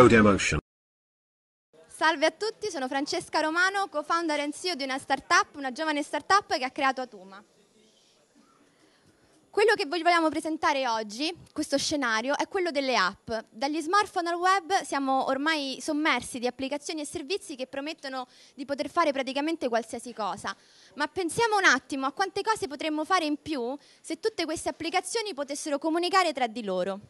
Code Emotion. Salve a tutti, sono Francesca Romano, co-founder e CEO di una startup, una giovane startup che ha creato Atuma. Quello che vi vogliamo presentare oggi, questo scenario, è quello delle app. Dagli smartphone al web siamo ormai sommersi di applicazioni e servizi che promettono di poter fare praticamente qualsiasi cosa. Ma pensiamo un attimo a quante cose potremmo fare in più se tutte queste applicazioni potessero comunicare tra di loro.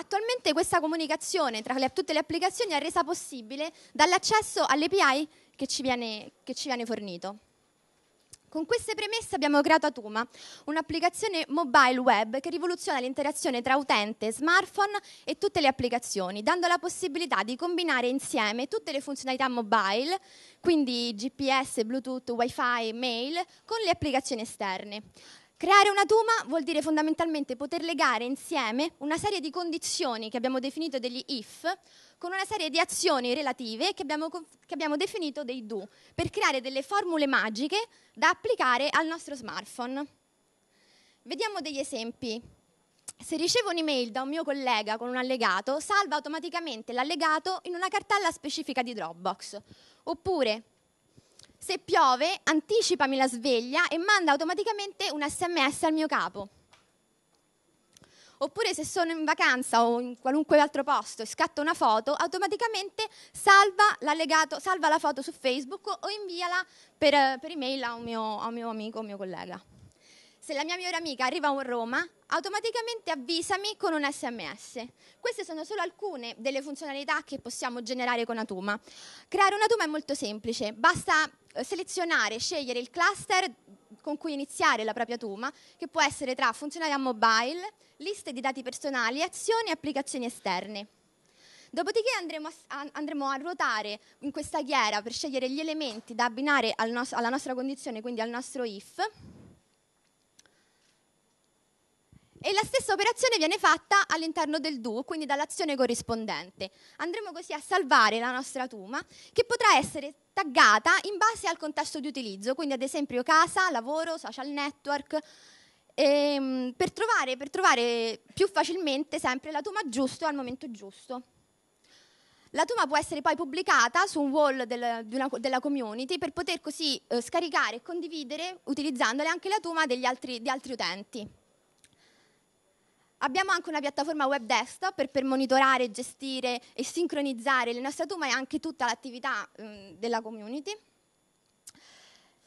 Attualmente questa comunicazione tra le, tutte le applicazioni è resa possibile dall'accesso all'API che ci viene, che ci viene fornito. Con queste premesse abbiamo creato Atuma, un'applicazione mobile web che rivoluziona l'interazione tra utente, smartphone e tutte le applicazioni, dando la possibilità di combinare insieme tutte le funzionalità mobile, quindi GPS, Bluetooth, WiFi, mail, con le applicazioni esterne. Creare una Duma vuol dire fondamentalmente poter legare insieme una serie di condizioni che abbiamo definito degli if con una serie di azioni relative che abbiamo, che abbiamo definito dei do per creare delle formule magiche da applicare al nostro smartphone. Vediamo degli esempi. Se ricevo un'email da un mio collega con un allegato, salva automaticamente l'allegato in una cartella specifica di Dropbox. Oppure se piove, anticipami la sveglia e manda automaticamente un sms al mio capo. Oppure se sono in vacanza o in qualunque altro posto e scatto una foto, automaticamente salva, salva la foto su Facebook o inviala per, per email a un mio, a un mio amico o mio collega se la mia migliore amica arriva a Roma, automaticamente avvisami con un sms. Queste sono solo alcune delle funzionalità che possiamo generare con Atuma. Creare una Atuma è molto semplice, basta eh, selezionare, scegliere il cluster con cui iniziare la propria Atuma, che può essere tra funzionalità mobile, liste di dati personali, azioni e applicazioni esterne. Dopodiché andremo a, andremo a, ruotare in questa ghiera per scegliere gli elementi da abbinare al nos alla nostra condizione, quindi al nostro if, e la stessa operazione viene fatta all'interno del do, quindi dall'azione corrispondente. Andremo così a salvare la nostra tuma, che potrà essere taggata in base al contesto di utilizzo, quindi ad esempio casa, lavoro, social network, ehm, per, trovare, per trovare più facilmente sempre la tuma giusta al momento giusto. La tuma può essere poi pubblicata su un wall del, una, della community per poter così eh, scaricare e condividere utilizzandole anche la tuma degli altri, di altri utenti. Abbiamo anche una piattaforma web desktop per, per monitorare, gestire e sincronizzare le nostre tumor e anche tutta l'attività mh, mm, della community.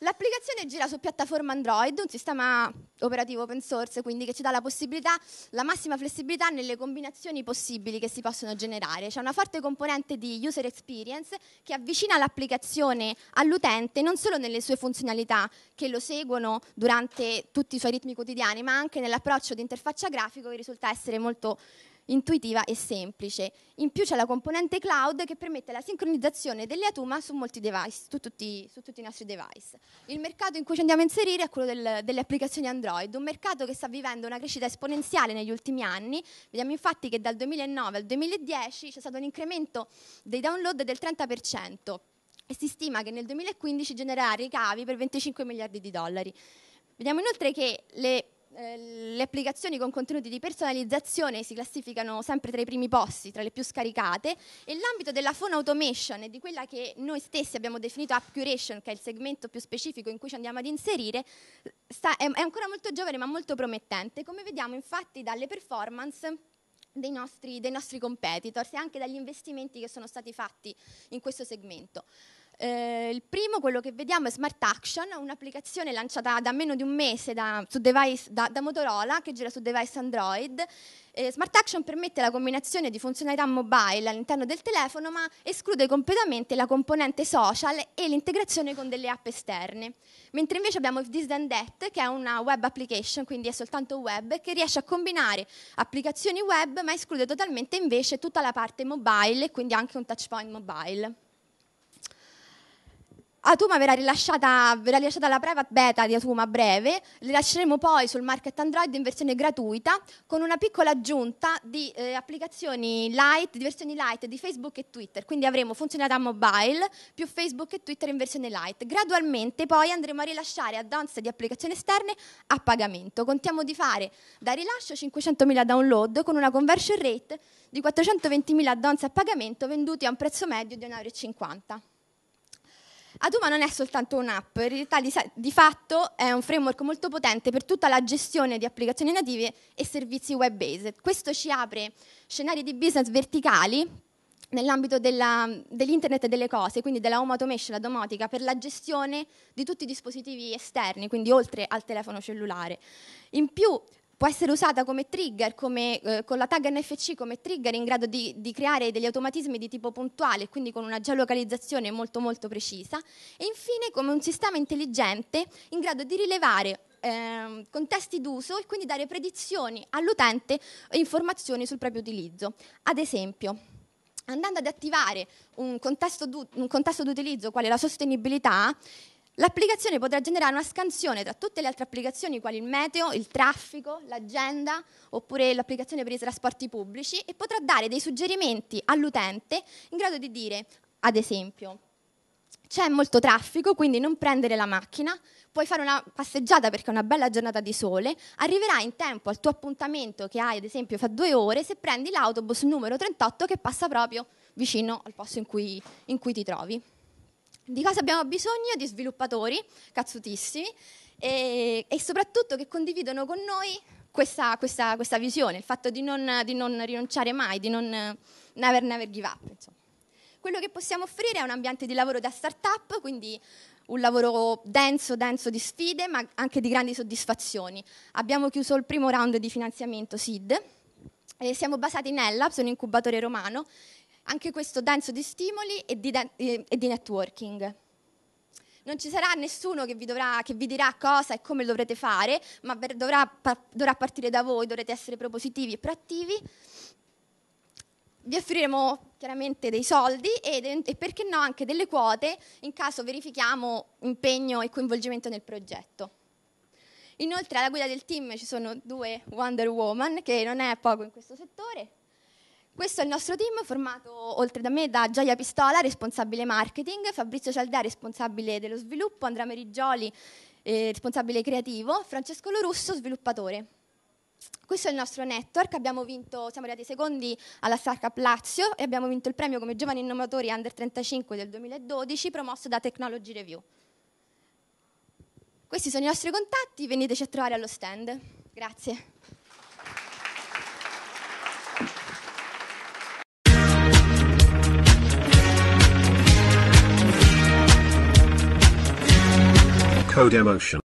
L'applicazione gira su piattaforma Android, un sistema operativo open source, quindi che ci dà la possibilità, la massima flessibilità nelle combinazioni possibili che si possono generare. C'è una forte componente di user experience che avvicina l'applicazione all'utente non solo nelle sue funzionalità che lo seguono durante tutti i suoi ritmi quotidiani, ma anche nell'approccio di interfaccia grafico che risulta essere molto intuitiva e semplice. In più c'è la componente cloud che permette la sincronizzazione delle Atuma su molti device, su tutti, su tutti i nostri device. Il mercato in cui ci andiamo a inserire è quello del, delle applicazioni Android, un mercato che sta vivendo una crescita esponenziale negli ultimi anni. Vediamo infatti che dal 2009 al 2010 c'è stato un incremento dei download del 30% e si stima che nel 2015 genererà ricavi per 25 miliardi di dollari. Vediamo inoltre che le eh, le applicazioni con contenuti di personalizzazione si classificano sempre tra i primi posti, tra le più scaricate, e l'ambito della phone automation e di quella che noi stessi abbiamo definito app curation, che è il segmento più specifico in cui ci andiamo ad inserire, sta, è, è ancora molto giovane ma molto promettente, come vediamo infatti dalle performance dei nostri, dei nostri competitors e anche dagli investimenti che sono stati fatti in questo segmento. Eh, il primo, quello che vediamo, è Smart Action, un'applicazione lanciata da meno di un mese da, device, da, da Motorola che gira su device Android. Eh, Smart Action permette la combinazione di funzionalità mobile all'interno del telefono, ma esclude completamente la componente social e l'integrazione con delle app esterne. Mentre invece abbiamo If This Then That, che è una web application, quindi è soltanto web, che riesce a combinare applicazioni web, ma esclude totalmente invece tutta la parte mobile e quindi anche un touchpoint mobile. Atuma ah, verrà rilasciata, verrà rilasciata la private beta di Atuma a breve, rilasceremo poi sul market Android in versione gratuita con una piccola aggiunta di eh, applicazioni light, di versioni light di Facebook e Twitter, quindi avremo funzionalità mobile più Facebook e Twitter in versione light. Gradualmente poi andremo a rilasciare add-ons di applicazioni esterne a pagamento. Contiamo di fare da rilascio 500.000 download con una conversion rate di 420.000 add-ons a pagamento venduti a un prezzo medio di 1,50 euro. Aduma non è soltanto un'app, in realtà di, di, fatto è un framework molto potente per tutta la gestione di applicazioni native e servizi web-based. Questo ci apre scenari di business verticali nell'ambito dell'internet delle cose, quindi della home automation, la domotica, per la gestione di tutti i dispositivi esterni, quindi oltre al telefono cellulare. In più può essere usata come trigger, come, eh, con la tag NFC come trigger in grado di, di, creare degli automatismi di tipo puntuale, quindi con una geolocalizzazione molto molto precisa, e infine come un sistema intelligente in grado di rilevare eh, contesti d'uso e quindi dare predizioni all'utente e informazioni sul proprio utilizzo. Ad esempio, andando ad attivare un contesto, d'utilizzo quale la sostenibilità, L'applicazione potrà generare una scansione tra tutte le altre applicazioni quali il meteo, il traffico, l'agenda oppure l'applicazione per i trasporti pubblici e potrà dare dei suggerimenti all'utente in grado di dire, ad esempio, c'è molto traffico, quindi non prendere la macchina, puoi fare una passeggiata perché è una bella giornata di sole, arriverai in tempo al tuo appuntamento che hai ad esempio fra due ore se prendi l'autobus numero 38 che passa proprio vicino al posto in cui, in cui ti trovi. Di cosa abbiamo bisogno? Di sviluppatori cazzutissimi e, e soprattutto che condividono con noi questa, questa, questa visione, il fatto di non, di non, rinunciare mai, di non never, never give up. Insomma. Quello che possiamo offrire è un ambiente di lavoro da start-up, quindi un lavoro denso, denso di sfide, ma anche di grandi soddisfazioni. Abbiamo chiuso il primo round di finanziamento SID, siamo basati in Ellab, sono un incubatore romano, anche questo denso di stimoli e di, e di networking. Non ci sarà nessuno che vi, dovrà, che vi, dirà cosa e come dovrete fare, ma per, dovrà, pa, dovrà, partire da voi, dovrete essere propositivi e proattivi. Vi offriremo chiaramente dei soldi e, e perché no anche delle quote in caso verifichiamo impegno e coinvolgimento nel progetto. Inoltre alla guida del team ci sono due Wonder Woman, che non è poco in questo settore, questo è il nostro team formato oltre da me da Gioia Pistola, responsabile marketing, Fabrizio Cialdea, responsabile dello sviluppo, Andrea Merigioli, eh, responsabile creativo, Francesco Lorusso, sviluppatore. Questo è il nostro network, vinto, siamo arrivati secondi alla Startup Lazio e abbiamo vinto il premio come giovani innovatori under 35 del 2012 promosso da Technology Review. Questi sono i nostri contatti, veniteci a trovare allo stand. Grazie. Code emotion.